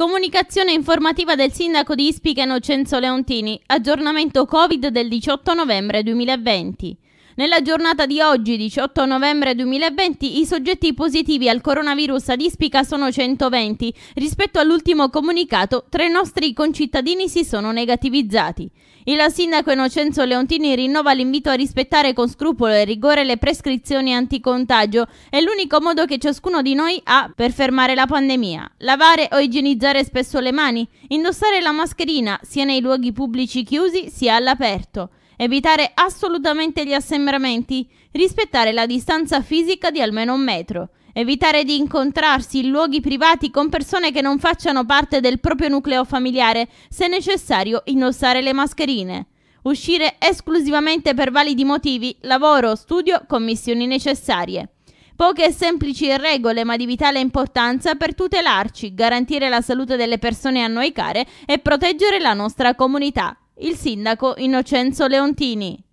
Comunicazione informativa del sindaco di Ispica Innocenzo Leontini, aggiornamento Covid del 18 novembre 2020. Nella giornata di oggi, 18 novembre 2020, i soggetti positivi al coronavirus ad Ispica sono 120. Rispetto all'ultimo comunicato, tre nostri concittadini si sono negativizzati. Il sindaco Innocenzo Leontini rinnova l'invito a rispettare con scrupolo e rigore le prescrizioni anticontagio. È l'unico modo che ciascuno di noi ha per fermare la pandemia. Lavare o igienizzare spesso le mani, indossare la mascherina sia nei luoghi pubblici chiusi sia all'aperto evitare assolutamente gli assembramenti, rispettare la distanza fisica di almeno un metro, evitare di incontrarsi in luoghi privati con persone che non facciano parte del proprio nucleo familiare, se necessario indossare le mascherine, uscire esclusivamente per validi motivi, lavoro, studio, commissioni necessarie. Poche e semplici regole ma di vitale importanza per tutelarci, garantire la salute delle persone a noi care e proteggere la nostra comunità il sindaco Innocenzo Leontini.